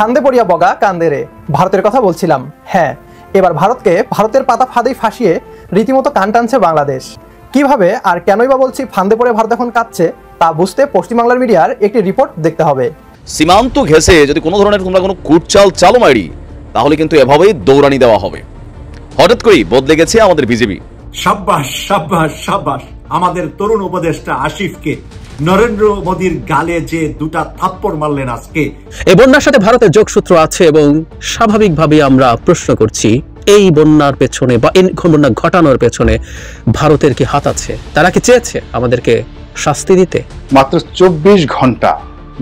ফান্দে পড়িয়া বগা কান্দেরে ভারতের কথা বলছিলাম হ্যাঁ এবার ভারতকে ভারতের পাতা ফাঁদেই ফাঁসিয়ে রীতিমতো কান টানছে বাংলাদেশ কিভাবে আর কেনই বা বলছি ফান্দে পড়ে ভারত এখন কাঁদছে তা বুঝতে পশ্চিমবাংলার মিডিয়ার একটি রিপোর্ট দেখতে হবে সীমান্ত ঘেসে যদি কোনো ধরনের তোমরা কোনো কুটচাল চালো মারি তাহলে কিন্তু এভাবেই দৌড়ানি দেওয়া হবে হঠাৎ করেই বদলে গেছে আমাদের বিজেপি সাব্বাস সাব্বাস সাব্বাস আমাদের তরুণ উপদেষ্টা আসিফকে নরেন্দ্র মোদীর গালে যে দুটা থাপ্পড় মারলেন আজকে এই বন্যার সাথে ভারতের যোগসূত্র আছে এবং স্বাভাবিকভাবে আমরা প্রশ্ন করছি এই বন্যার পেছনে বা এই বন্যা ঘটানোর পেছনে ভারতের কি হাত আছে তারা কি চেয়েছে আমাদেরকে শাস্তি দিতে মাত্র চব্বিশ ঘন্টা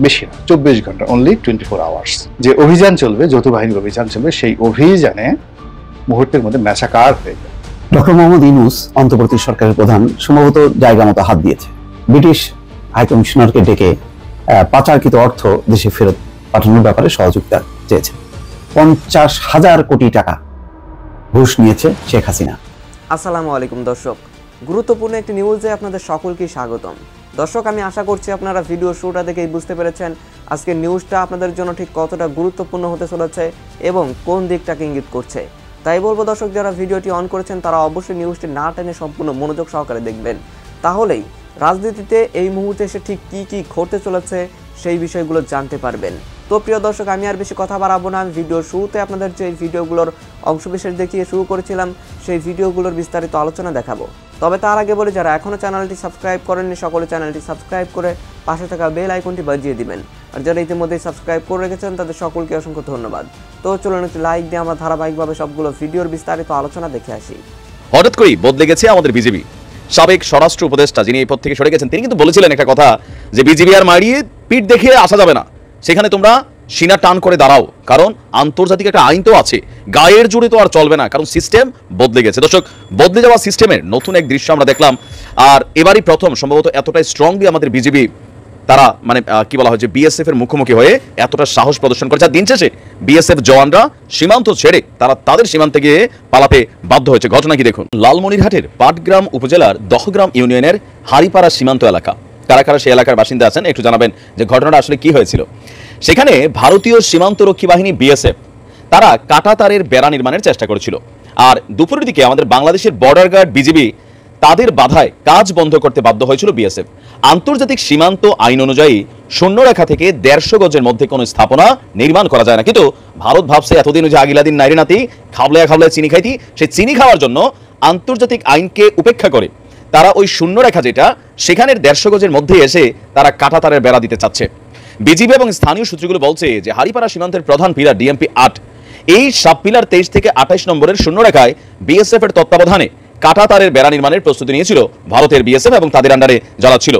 বেশি না চব্বিশ ঘন্টা অনলি টোয়েন্টি ফোর আওয়ার্স যে অভিযান চলবে যৌথ বাহিনীর অভিযান চলবে সেই অভিযানে মুহূর্তের মধ্যে ম্যাসাকার হয়ে যায় ডক্টর মোহাম্মদ ইনুস অন্তর্বর্তী সরকারের প্রধান সম্ভবত জায়গা মতো হাত দিয়েছে ব্রিটিশ হাই কমিশনারকে ডেকে পাচারকৃত অর্থ দেশে ফেরত পাঠানোর ব্যাপারে সহযোগিতা চেয়েছে পঞ্চাশ হাজার কোটি টাকা ঘুষ নিয়েছে শেখ হাসিনা আসসালামু আলাইকুম দর্শক গুরুত্বপূর্ণ একটি নিউজে আপনাদের সকলকে স্বাগতম দর্শক আমি আশা করছি আপনারা ভিডিও শোটা দেখেই বুঝতে পেরেছেন আজকের নিউজটা আপনাদের জন্য ঠিক কতটা গুরুত্বপূর্ণ হতে চলেছে এবং কোন দিকটাকে ইঙ্গিত করছে তাই বলবো দর্শক যারা ভিডিওটি অন করেছেন তারা অবশ্যই নিউজটি না টেনে সম্পূর্ণ মনোযোগ সহকারে দেখবেন তাহলেই রাজনীতিতে এই মুহূর্তে এসে ঠিক কি কি ঘটতে চলেছে সেই বিষয়গুলো জানতে পারবেন তো প্রিয় দর্শক আমি আর বেশি কথা বাড়াবো না আমি ভিডিওর শুরুতে আপনাদের যে ভিডিওগুলোর অংশবিশেষ দেখিয়ে শুরু করেছিলাম সেই ভিডিওগুলোর বিস্তারিত আলোচনা দেখাবো তবে তার আগে বলে যারা এখনও চ্যানেলটি সাবস্ক্রাইব করেননি সকলে চ্যানেলটি সাবস্ক্রাইব করে পাশে থাকা বেল আইকনটি বাজিয়ে দিবেন আর যারা ইতিমধ্যেই সাবস্ক্রাইব করে রেখেছেন তাদের সকলকে অসংখ্য ধন্যবাদ তো চলুন একটি লাইক দিয়ে আমরা ধারাবাহিকভাবে সবগুলো ভিডিওর বিস্তারিত আলোচনা দেখে আসি হঠাৎ করেই বদলে গেছে আমাদের বিজেপি সাবেক স্বরাষ্ট্র উপদেষ্টা যিনি এই পদ থেকে সরে গেছেন তিনি কিন্তু বলেছিলেন একটা কথা যে বিজিবি আর মারিয়ে পিঠ দেখিয়ে আসা যাবে না সেখানে তোমরা সিনা টান করে দাঁড়াও কারণ আন্তর্জাতিক একটা আইন তো আছে গায়ের জুড়ে তো আর চলবে না কারণ সিস্টেম বদলে গেছে দর্শক বদলে যাওয়া সিস্টেমের নতুন এক দৃশ্য আমরা দেখলাম আর এবারই প্রথম সম্ভবত এতটাই স্ট্রংলি আমাদের বিজেপি তারা মানে কি বলা হয় যে বিএসএফ এর মুখোমুখি হয়ে এতটা সাহস প্রদর্শন করেছে দিন শেষে বিএসএফ জওয়ানরা সীমান্ত ছেড়ে তারা তাদের সীমান্তে গিয়ে পালাতে বাধ্য হয়েছে ঘটনা কি দেখুন লালমনিরহাটের পাটগ্রাম উপজেলার দহগ্রাম ইউনিয়নের হারিপাড়া সীমান্ত এলাকা কারা কারা সেই এলাকার বাসিন্দা আছেন একটু জানাবেন যে ঘটনাটা আসলে কি হয়েছিল সেখানে ভারতীয় সীমান্ত রক্ষী বাহিনী বিএসএফ তারা কাটাতারের বেড়া নির্মাণের চেষ্টা করেছিল আর দুপুরের দিকে আমাদের বাংলাদেশের বর্ডার গার্ড বিজিবি তাদের বাধায় কাজ বন্ধ করতে বাধ্য হয়েছিল বিএসএফ আন্তর্জাতিক সীমান্ত আইন অনুযায়ী শূন্যরেখা থেকে দেড়শো গজের মধ্যে কোনো স্থাপনা নির্মাণ করা যায় না কিন্তু ভারত ভাবছে এতদিন যে আগিলাদিন নারী নাতি খাবলায় খাবলায় চিনি খাইতি সে চিনি খাওয়ার জন্য আন্তর্জাতিক আইনকে উপেক্ষা করে তারা ওই শূন্যরেখা যেটা সেখানের দেড়শো গজের মধ্যে এসে তারা তারের বেড়া দিতে চাচ্ছে বিজিবি এবং স্থানীয় সূত্রগুলো বলছে যে হারিপাড়া সীমান্তের প্রধান পিলার ডিএমপি আট এই সাব পিলার তেইশ থেকে আঠাইশ নম্বরের শূন্যরেখায় বিএসএফ এর তত্ত্বাবধানে কাটা তারের বেড়া নির্মাণের প্রস্তুতি নিয়েছিল ভারতের বিএসএফ এবং তাদের আন্ডারে যারা ছিল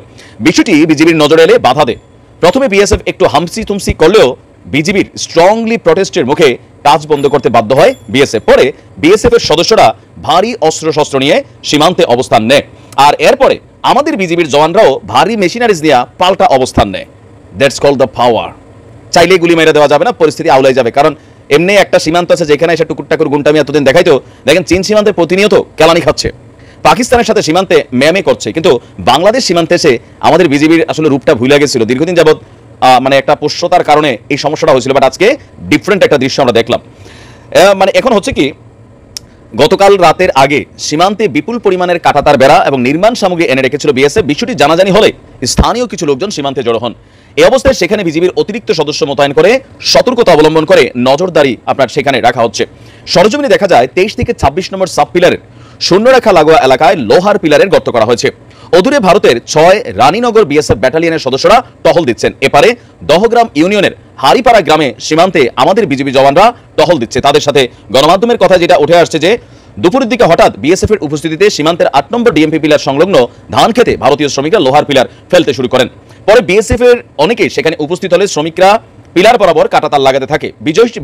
বিষয়টি বিজিবির নজরে এলে বাধা দেয় প্রথমে বিএসএফ একটু হামসি তুমসি করলেও বিজিবির স্ট্রংলি প্রটেস্টের মুখে কাজ বন্ধ করতে বাধ্য হয় বিএসএফ পরে বিএসএফ এর সদস্যরা ভারী অস্ত্রশস্ত্র নিয়ে সীমান্তে অবস্থান নেয় আর এরপরে আমাদের বিজিবির জওয়ানরাও ভারী মেশিনারিজ দিয়ে পাল্টা অবস্থান নেয় দ্যাটস কল দ্য পাওয়ার চাইলে গুলি মেরে দেওয়া যাবে না পরিস্থিতি আউলাই যাবে কারণ এমনি একটা সীমান্ত আছে যেখানে এসে টুকুর টাকুর আমি এতদিন দেখাইতো দেখেন চীন সীমান্তের প্রতিনিয়ত কেলানি খাচ্ছে পাকিস্তানের সাথে সীমান্তে ম্যামে করছে কিন্তু বাংলাদেশ সীমান্তে এসে আমাদের বিজেপির আসলে রূপটা ভুলে গেছিল দীর্ঘদিন যাবৎ মানে একটা পোষ্যতার কারণে এই সমস্যাটা হয়েছিল বাট আজকে ডিফারেন্ট একটা দৃশ্য আমরা দেখলাম মানে এখন হচ্ছে কি গতকাল রাতের আগে সীমান্তে বিপুল পরিমাণের কাটাতার বেড়া এবং নির্মাণ সামগ্রী এনে রেখেছিল বিএসএফ বিষয়টি জানাজানি হলে স্থানীয় কিছু লোকজন সীমান্তে জড়ো হন এই অবস্থায় সেখানে বিজিবির অতিরিক্ত সদস্য মোতায়েন করে সতর্কতা অবলম্বন করে নজরদারি আপনার সেখানে রাখা হচ্ছে সরজমিনে দেখা যায় তেইশ থেকে ছাব্বিশ নম্বর সাব পিলারের শূন্য রেখা লাগোয়া এলাকায় লোহার পিলারের গর্ত করা হয়েছে অদূরে ভারতের ছয় রানীনগর বিএসএফ ব্যাটালিয়নের সদস্যরা টহল দিচ্ছেন এপারে দহগ্রাম ইউনিয়নের হারিপাড়া গ্রামে সীমান্তে আমাদের বিজেপি জওয়ানরা টহল দিচ্ছে তাদের সাথে গণমাধ্যমের কথা যেটা উঠে আসছে যে দুপুরের দিকে হঠাৎ বিএসএফ এর উপস্থিতিতে সীমান্তের আট নম্বর ডিএমপি পিলার সংলগ্ন ধান খেতে ভারতীয় শ্রমিকরা লোহার পিলার ফেলতে শুরু করেন পরে বিএসএফ এর অনেকে সেখানে উপস্থিত হলে শ্রমিকরা পিলার বরাবর কাটাতার লাগাতে থাকে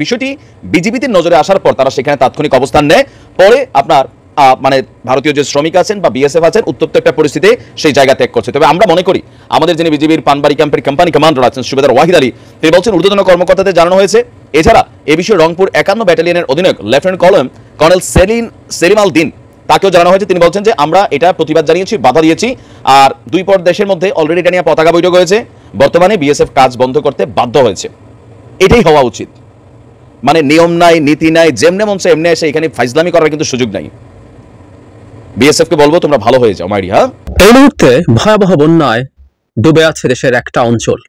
বিষয়টি বিজিবিতে নজরে আসার পর তারা সেখানে তাৎক্ষণিক অবস্থান নেয় পরে আপনার মানে ভারতীয় যে শ্রমিক আছেন বা বিএসএফ আছেন উত্তপ্ত একটা পরিস্থিতি সেই জায়গা ত্যাগ করছে তবে আমরা মনে করি আমাদের যিনি বিজেপির পানবাড়ি ক্যাম্পের কোম্পানি কমান্ডার আছেন সুবেদার ওয়াহিদ আলী তিনি বলছেন ঊর্ধ্বতন কর্মকর্তাদের জানানো হয়েছে এছাড়া এ বিষয়ে রংপুর একান্ন ব্যাটালিয়নের অধিনায়ক লেফটেন্যান্ট কলম কর্নেল সেলিন সেলিমাল দিন তাকেও জানানো হয়েছে তিনি বলছেন যে আমরা এটা প্রতিবাদ জানিয়েছি বাধা দিয়েছি আর দুই পর দেশের মধ্যে অলরেডি এটা নিয়ে পতাকা বৈঠক হয়েছে বর্তমানে বিএসএফ কাজ বন্ধ করতে বাধ্য হয়েছে এটাই হওয়া উচিত মানে নিয়ম নাই নীতি নাই যেমনে মনসে এমনি এসে এখানে ফাইজলামি করার কিন্তু সুযোগ নাই বিএসএফ কে বলবো তোমরা ভালো হয়ে যাও মাইরি হ্যাঁ এই মুহূর্তে ভয়াবহ বন্যায় ডুবে আছে দেশের একটা অঞ্চল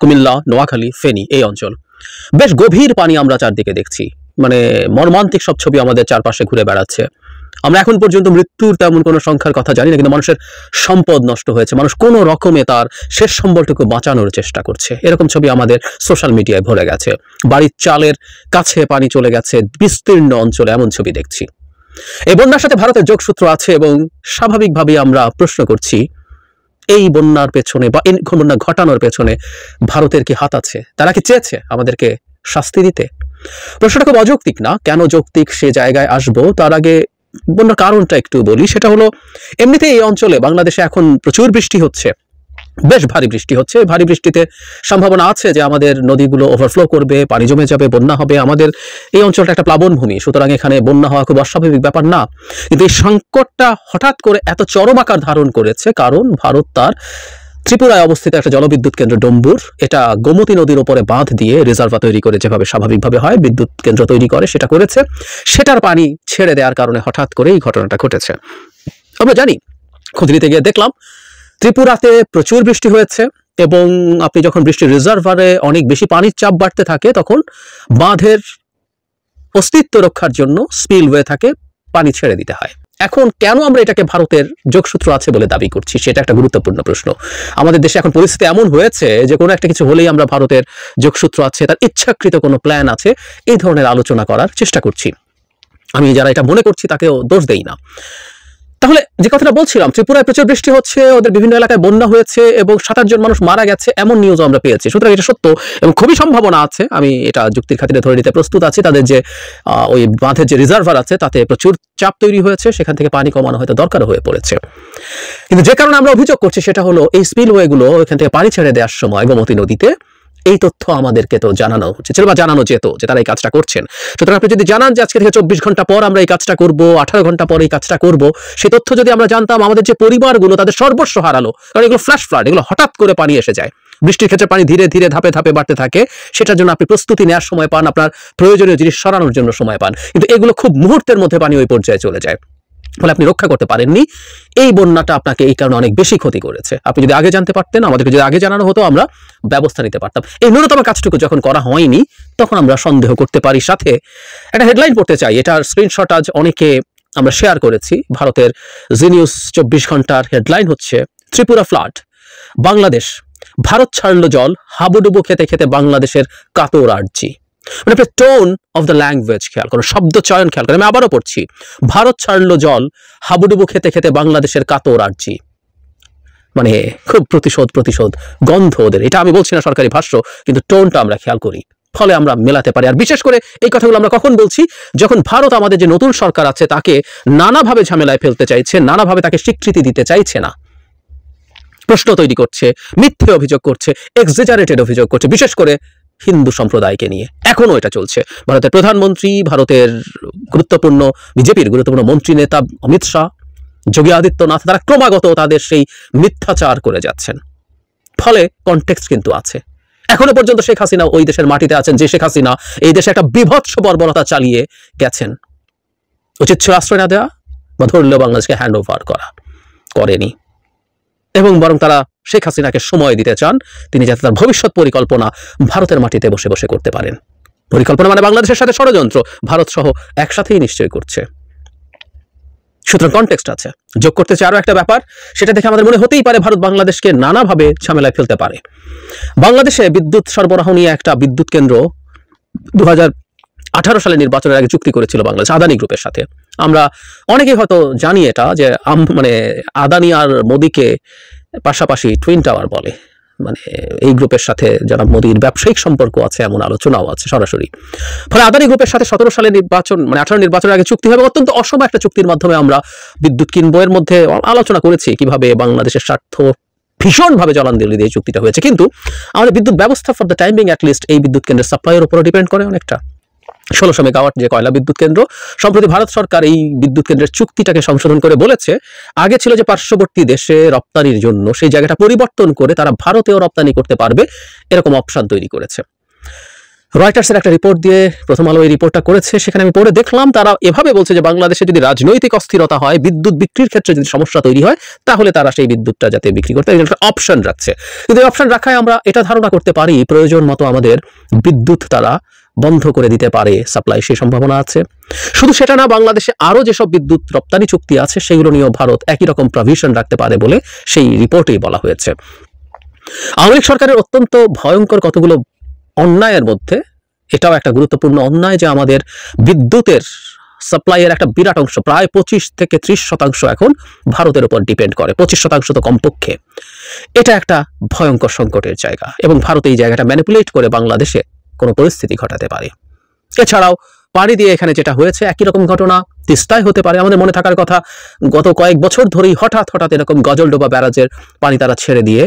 কুমিল্লা নোয়াখালী ফেনি এই অঞ্চল বেশ গভীর পানি আমরা চারদিকে দেখছি মানে মর্মান্তিক সব ছবি আমাদের চারপাশে ঘুরে বেড়াচ্ছে আমরা এখন পর্যন্ত মৃত্যুর তেমন কোনো সংখ্যার কথা জানি না কিন্তু মানুষের সম্পদ নষ্ট হয়েছে মানুষ কোনো রকমে তার শেষ সম্বলটুকু বাঁচানোর চেষ্টা করছে এরকম ছবি আমাদের সোশ্যাল মিডিয়ায় ভরে গেছে বাড়ির চালের কাছে পানি চলে গেছে বিস্তীর্ণ অঞ্চলে এমন ছবি দেখছি এই বন্যার সাথে ভারতের যোগসূত্র আছে এবং স্বাভাবিকভাবেই আমরা প্রশ্ন করছি এই বন্যার পেছনে বা এই বন্যা ঘটানোর পেছনে ভারতের কি হাত আছে তারা কি চেয়েছে আমাদেরকে শাস্তি দিতে প্রশ্নটা খুব অযৌক্তিক না কেন যৌক্তিক সে জায়গায় আসবো তার আগে বন্যার কারণটা একটু বলি সেটা হলো এমনিতে এই অঞ্চলে বাংলাদেশে এখন প্রচুর বৃষ্টি হচ্ছে বেশ ভারী বৃষ্টি হচ্ছে ভারী বৃষ্টিতে সম্ভাবনা আছে যে আমাদের নদীগুলো ওভারফ্লো করবে পানি জমে যাবে বন্যা হবে আমাদের এই অঞ্চলটা একটা প্লাবনভূমি সুতরাং এখানে বন্যা হওয়া খুব অস্বাভাবিক ব্যাপার না কিন্তু এই সংকটটা হঠাৎ করে এত চরম আকার ধারণ করেছে কারণ ভারত তার ত্রিপুরায় অবস্থিত একটা জলবিদ্যুৎ কেন্দ্র ডম্বুর এটা গোমতী নদীর ওপরে বাঁধ দিয়ে রিজার্ভা তৈরি করে যেভাবে স্বাভাবিকভাবে হয় বিদ্যুৎ কেন্দ্র তৈরি করে সেটা করেছে সেটার পানি ছেড়ে দেওয়ার কারণে হঠাৎ করে এই ঘটনাটা ঘটেছে আমরা জানি খুঁজরিতে গিয়ে দেখলাম ত্রিপুরাতে প্রচুর বৃষ্টি হয়েছে এবং আপনি যখন বৃষ্টির রিজার্ভারে অনেক বেশি পানির চাপ বাড়তে থাকে তখন বাঁধের অস্তিত্ব রক্ষার জন্য স্পিল হয়ে থাকে পানি ছেড়ে দিতে হয় এখন কেন আমরা এটাকে ভারতের যোগসূত্র আছে বলে দাবি করছি সেটা একটা গুরুত্বপূর্ণ প্রশ্ন আমাদের দেশে এখন পরিস্থিতি এমন হয়েছে যে কোনো একটা কিছু হলেই আমরা ভারতের যোগসূত্র আছে তার ইচ্ছাকৃত কোনো প্ল্যান আছে এই ধরনের আলোচনা করার চেষ্টা করছি আমি যারা এটা মনে করছি তাকেও দোষ দেই না তাহলে যে কথাটা বলছিলাম ত্রিপুরায় প্রচুর বৃষ্টি হচ্ছে ওদের বিভিন্ন এলাকায় বন্যা হয়েছে এবং সাত জন মানুষ মারা গেছে এমন নিউজ আমরা পেয়েছি সুতরাং এটা সত্য এবং খুবই সম্ভাবনা আছে আমি এটা যুক্তির খাতিরে ধরে নিতে প্রস্তুত আছি তাদের যে ওই বাঁধের যে রিজার্ভার আছে তাতে প্রচুর চাপ তৈরি হয়েছে সেখান থেকে পানি কমানো হয়তো দরকার হয়ে পড়েছে কিন্তু যে কারণে আমরা অভিযোগ করছি সেটা হলো এই স্পিলওয়েগুলো এখান থেকে পানি ছেড়ে দেওয়ার সময় গোমতী নদীতে এই তথ্য আমাদেরকে তো জানানো হচ্ছে ছিল বা জানানো যেত যে তারা এই কাজটা করছেন সুতরাং আপনি যদি জানান যে আজকে থেকে চব্বিশ ঘন্টা পর আমরা এই কাজটা করব আঠারো ঘন্টা পর এই কাজটা করব সে তথ্য যদি আমরা জানতাম আমাদের যে পরিবারগুলো তাদের সর্বস্ব হারালো কারণ এগুলো ফ্ল্যাশ ফ্লাড এগুলো হঠাৎ করে পানি এসে যায় বৃষ্টির ক্ষেত্রে পানি ধীরে ধীরে ধাপে ধাপে বাড়তে থাকে সেটার জন্য আপনি প্রস্তুতি নেওয়ার সময় পান আপনার প্রয়োজনীয় জিনিস সরানোর জন্য সময় পান কিন্তু এগুলো খুব মুহূর্তের মধ্যে পানি ওই পর্যায়ে চলে যায় ফলে আপনি রক্ষা করতে পারেননি এই বন্যাটা আপনাকে এই কারণে অনেক বেশি ক্ষতি করেছে আপনি যদি আগে জানতে পারতেন আমাদেরকে যদি আগে জানানো হতো আমরা ব্যবস্থা নিতে পারতাম এই ন্যূনতম কাজটুকু যখন করা হয়নি তখন আমরা সন্দেহ করতে পারি সাথে একটা হেডলাইন পড়তে চাই এটার স্ক্রিনশট আজ অনেকে আমরা শেয়ার করেছি ভারতের জি নিউজ চব্বিশ ঘন্টার হেডলাইন হচ্ছে ত্রিপুরা ফ্লাড বাংলাদেশ ভারত ছাড়ল জল হাবুডুবু খেতে খেতে বাংলাদেশের কাতর আর্জি মানে একটা টোন অফ দ্য ল্যাঙ্গুয়েজ খেয়াল করো শব্দ চয়ন খেয়াল করো আমি আবারও পড়ছি ভারত ছাড়লো জল হাবুডুবু খেতে খেতে বাংলাদেশের কাতর আর্জি মানে খুব প্রতিশোধ প্রতিশোধ গন্ধ ওদের এটা আমি বলছি না সরকারি ভাষ্য কিন্তু টোনটা আমরা খেয়াল করি ফলে আমরা মেলাতে পারি আর বিশেষ করে এই কথাগুলো আমরা কখন বলছি যখন ভারত আমাদের যে নতুন সরকার আছে তাকে নানাভাবে ঝামেলায় ফেলতে চাইছে নানাভাবে তাকে স্বীকৃতি দিতে চাইছে না প্রশ্ন তৈরি করছে মিথ্যে অভিযোগ করছে এক্সেজারেটেড অভিযোগ করছে বিশেষ করে হিন্দু সম্প্রদায়কে নিয়ে এখনও এটা চলছে ভারতের প্রধানমন্ত্রী ভারতের গুরুত্বপূর্ণ বিজেপির গুরুত্বপূর্ণ মন্ত্রী নেতা অমিত শাহ যোগী আদিত্যনাথ তারা ক্রমাগত তাদের সেই মিথ্যাচার করে যাচ্ছেন ফলে কনটেক্সট কিন্তু আছে এখনো পর্যন্ত শেখ হাসিনা ওই দেশের মাটিতে আছেন যে শেখ হাসিনা এই দেশে একটা বিভৎস বর্বরতা চালিয়ে গেছেন উচিত ছিল আশ্রয় না দেওয়া বা ধরলেও বাংলাদেশকে হ্যান্ড ওভার করা করেনি এবং বরং তারা শেখ হাসিনাকে সময় দিতে চান তিনি যাতে তার ভবিষ্যৎ পরিকল্পনা ভারতের মাটিতে বসে বসে করতে পারেন পরিকল্পনা মানে বাংলাদেশের সাথে ষড়যন্ত্র ভারত সহ একসাথেই নিশ্চয় করছে সুতরাং কনটেক্সট আছে যোগ করতে চাই আরও একটা ব্যাপার সেটা দেখে আমাদের মনে হতেই পারে ভারত বাংলাদেশকে নানাভাবে ঝামেলায় ফেলতে পারে বাংলাদেশে বিদ্যুৎ সরবরাহ নিয়ে একটা বিদ্যুৎ কেন্দ্র দু আঠারো সালে নির্বাচনের আগে চুক্তি করেছিল বাংলাদেশ আদানি গ্রুপের সাথে আমরা অনেকে হয়তো জানি এটা যে মানে আদানি আর মোদিকে পাশাপাশি টুইন টাওয়ার বলে মানে এই গ্রুপের সাথে যারা মোদির ব্যবসায়িক সম্পর্ক আছে এমন আলোচনাও আছে সরাসরি ফলে আদানি গ্রুপের সাথে সতেরো সালে নির্বাচন মানে আঠারো নির্বাচনের আগে চুক্তি হবে অত্যন্ত অসম একটা চুক্তির মাধ্যমে আমরা বিদ্যুৎ কিনবো এর মধ্যে আলোচনা করেছি কিভাবে বাংলাদেশের স্বার্থ ভীষণভাবে জলাঞ্জলি দিয়ে চুক্তিটা হয়েছে কিন্তু আমাদের বিদ্যুৎ ব্যবস্থা ফর দ্য টাইমিং অ্যাটলিস্ট এই বিদ্যুৎ কেন্দ্রের সাপ্লাইয়ের উপরও ডিপেন্ড করে অনেকটা ষোলোশো মেগাওয়াট যে কয়লা বিদ্যুৎ কেন্দ্র সম্প্রতি ভারত সরকার এই বিদ্যুৎ কেন্দ্রের চুক্তিটাকে সংশোধন করে বলেছে আগে ছিল যে পার্শ্ববর্তী দেশে রপ্তানির জন্য সেই জায়গাটা পরিবর্তন করে তারা ভারতেও রপ্তানি করতে পারবে এরকম অপশান তৈরি করেছে রয়টার্সের একটা রিপোর্ট দিয়ে প্রথম আলো এই রিপোর্টটা করেছে সেখানে আমি পড়ে দেখলাম তারা এভাবে বলছে যে বাংলাদেশে যদি রাজনৈতিক অস্থিরতা হয় বিদ্যুৎ বিক্রির ক্ষেত্রে যদি সমস্যা তৈরি হয় তাহলে তারা সেই বিদ্যুৎটা যাতে বিক্রি করতে একটা অপশন রাখছে কিন্তু এই অপশন রাখায় আমরা এটা ধারণা করতে পারি প্রয়োজন মতো আমাদের বিদ্যুৎ তারা বন্ধ করে দিতে পারে সাপ্লাই সেই সম্ভাবনা আছে শুধু সেটা না বাংলাদেশে আরও যেসব বিদ্যুৎ রপ্তানি চুক্তি আছে সেগুলো নিয়েও ভারত একই রকম প্রভিশন রাখতে পারে বলে সেই রিপোর্টেই বলা হয়েছে আওয়ামী সরকারের অত্যন্ত ভয়ঙ্কর কতগুলো অন্যায়ের মধ্যে এটাও একটা গুরুত্বপূর্ণ অন্যায় যে আমাদের বিদ্যুতের সাপ্লাইয়ের একটা বিরাট অংশ প্রায় পঁচিশ থেকে ত্রিশ শতাংশ এখন ভারতের উপর ডিপেন্ড করে পঁচিশ শতাংশ তো কমপক্ষে এটা একটা ভয়ঙ্কর সংকটের জায়গা এবং ভারত এই জায়গাটা ম্যানিপুলেট করে বাংলাদেশে কোনো পরিস্থিতি ঘটাতে পারে এছাড়াও পানি দিয়ে এখানে যেটা হয়েছে একই রকম ঘটনা তিস্তায় হতে পারে আমাদের মনে থাকার কথা গত কয়েক বছর ধরেই হঠাৎ হঠাৎ এরকম গজলডোবা ব্যারাজের পানি তারা ছেড়ে দিয়ে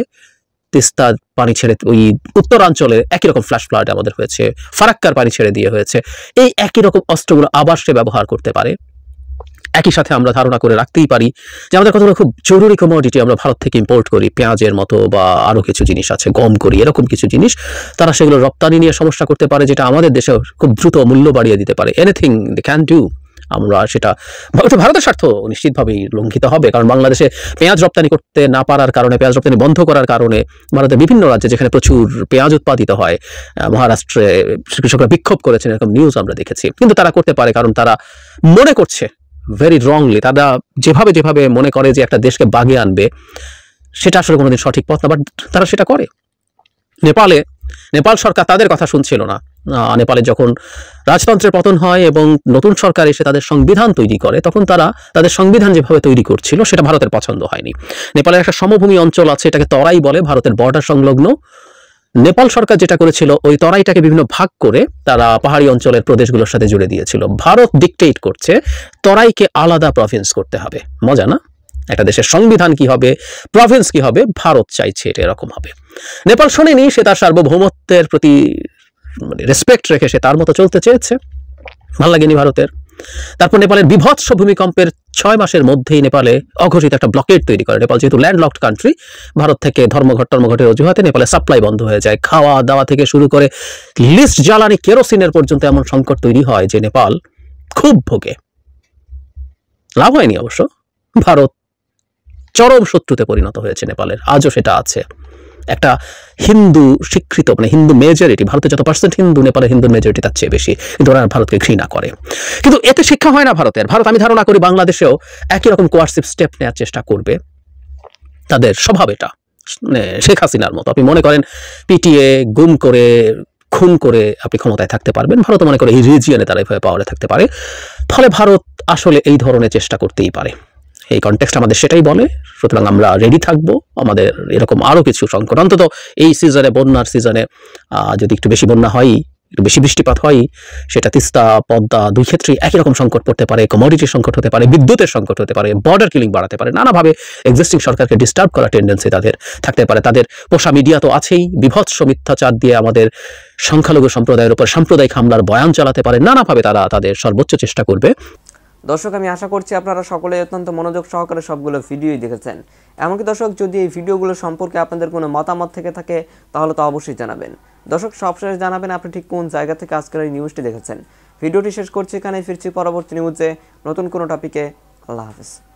তিস্তার পানি ছেড়ে ওই উত্তরাঞ্চলে একই রকম ফ্ল্যাশ ফ্লাড আমাদের হয়েছে ফারাক্কার পানি ছেড়ে দিয়ে হয়েছে এই একই রকম অস্ত্রগুলো আবার সে ব্যবহার করতে পারে একই সাথে আমরা ধারণা করে রাখতেই পারি যে আমাদের কতগুলো খুব জরুরি কমোডিটি আমরা ভারত থেকে ইম্পোর্ট করি পেঁয়াজের মতো বা আরও কিছু জিনিস আছে গম করি এরকম কিছু জিনিস তারা সেগুলো রপ্তানি নিয়ে সমস্যা করতে পারে যেটা আমাদের দেশে খুব দ্রুত মূল্য বাড়িয়ে দিতে পারে এনিথিং দে ক্যান ডু আমরা সেটা ভারতের স্বার্থ নিশ্চিতভাবেই লঙ্ঘিত হবে কারণ বাংলাদেশে পেঁয়াজ রপ্তানি করতে না পারার কারণে পেঁয়াজ রপ্তানি বন্ধ করার কারণে ভারতের বিভিন্ন রাজ্যে যেখানে প্রচুর পেঁয়াজ উৎপাদিত হয় মহারাষ্ট্রে কৃষকরা বিক্ষোভ করেছেন এরকম নিউজ আমরা দেখেছি কিন্তু তারা করতে পারে কারণ তারা মনে করছে ভেরি রংলি তারা যেভাবে যেভাবে মনে করে যে একটা দেশকে বাগে আনবে সেটা আসলে কোনোদিন সঠিক পথ না বাট তারা সেটা করে নেপালে নেপাল সরকার তাদের কথা শুনছিল না নেপালে যখন রাজতন্ত্রের পতন হয় এবং নতুন সরকার এসে তাদের সংবিধান তৈরি করে তখন তারা তাদের সংবিধান যেভাবে তৈরি করছিল সেটা ভারতের পছন্দ হয়নি নেপালের একটা সমভূমি অঞ্চল আছে এটাকে তরাই বলে ভারতের বর্ডার সংলগ্ন নেপাল সরকার যেটা করেছিল ওই তরাইটাকে বিভিন্ন ভাগ করে তারা পাহাড়ি অঞ্চলের প্রদেশগুলোর সাথে জুড়ে দিয়েছিল ভারত ডিকটেট করছে তরাইকে আলাদা প্রভিন্স করতে হবে মজা না একটা দেশের সংবিধান কি হবে প্রভিন্স কি হবে ভারত চাইছে এটা এরকম হবে নেপাল শোনেনি সে তার সার্বভৌমত্বের প্রতি মানে রেসপেক্ট রেখে সে তার মতো চলতে চেয়েছে ভাল লাগেনি ভারতের তারপর নেপালের বিভৎস ভূমিকম্পের ছয় মাসের মধ্যেই নেপালে অঘোষিত একটা ব্লকেট তৈরি করে নেপাল যেহেতু ল্যান্ডলকড কান্ট্রি ভারত থেকে ধর্মঘট টর্মঘটের অজুহাতে নেপালে সাপ্লাই বন্ধ হয়ে যায় খাওয়া দাওয়া থেকে শুরু করে লিস্ট জ্বালানি কেরোসিনের পর্যন্ত এমন সংকট তৈরি হয় যে নেপাল খুব ভোগে লাভ হয়নি অবশ্য ভারত চরম শত্রুতে পরিণত হয়েছে নেপালের আজও সেটা আছে একটা হিন্দু স্বীকৃত মানে হিন্দু মেজরিটি ভারতে যত পার্সেন্ট হিন্দু নেপালে হিন্দু মেজরিটি তার চেয়ে বেশি কিন্তু ওরা ভারতকে ঘৃণা করে কিন্তু এতে শিক্ষা হয় না ভারতের ভারত আমি ধারণা করি বাংলাদেশেও একই রকম কোয়ার্সিভ স্টেপ নেওয়ার চেষ্টা করবে তাদের স্বভাব এটা মানে শেখ হাসিনার মতো আপনি মনে করেন পিটিএ গুম করে খুন করে আপনি ক্ষমতায় থাকতে পারবেন ভারত মনে করে এই রিজিয়নে তারা এভাবে পাওয়ারে থাকতে পারে ফলে ভারত আসলে এই ধরনের চেষ্টা করতেই পারে এই কনটেক্সট আমাদের সেটাই বলে সুতরাং আমরা রেডি থাকবো আমাদের এরকম আরও কিছু সংকট অন্তত এই সিজনে বন্যার সিজনে যদি একটু বেশি বন্যা হয় একটু বেশি বৃষ্টিপাত হয় সেটা তিস্তা পদ্মা দুই ক্ষেত্রেই একই রকম সংকট পড়তে পারে কমোডিটির সংকট হতে পারে বিদ্যুতের সংকট হতে পারে বর্ডার কিলিং বাড়াতে পারে নানাভাবে এক্সিস্টিং সরকারকে ডিস্টার্ব করার টেন্ডেন্সি তাদের থাকতে পারে তাদের পোষা মিডিয়া তো আছেই বিভৎস মিথ্যাচার দিয়ে আমাদের সংখ্যালঘু সম্প্রদায়ের উপর সাম্প্রদায়িক হামলার বয়ান চালাতে পারে নানাভাবে তারা তাদের সর্বোচ্চ চেষ্টা করবে দর্শক আমি আশা করছি আপনারা সকলে অত্যন্ত মনোযোগ সহকারে সবগুলো ভিডিওই দেখেছেন এমনকি দর্শক যদি এই ভিডিওগুলো সম্পর্কে আপনাদের কোনো মতামত থেকে থাকে তাহলে তো অবশ্যই জানাবেন দর্শক সবশেষ জানাবেন আপনি ঠিক কোন জায়গা থেকে আজকের এই নিউজটি দেখেছেন ভিডিওটি শেষ করছি এখানে ফিরছি পরবর্তী নিউজে নতুন কোনো টপিকে আল্লাহ হাফিজ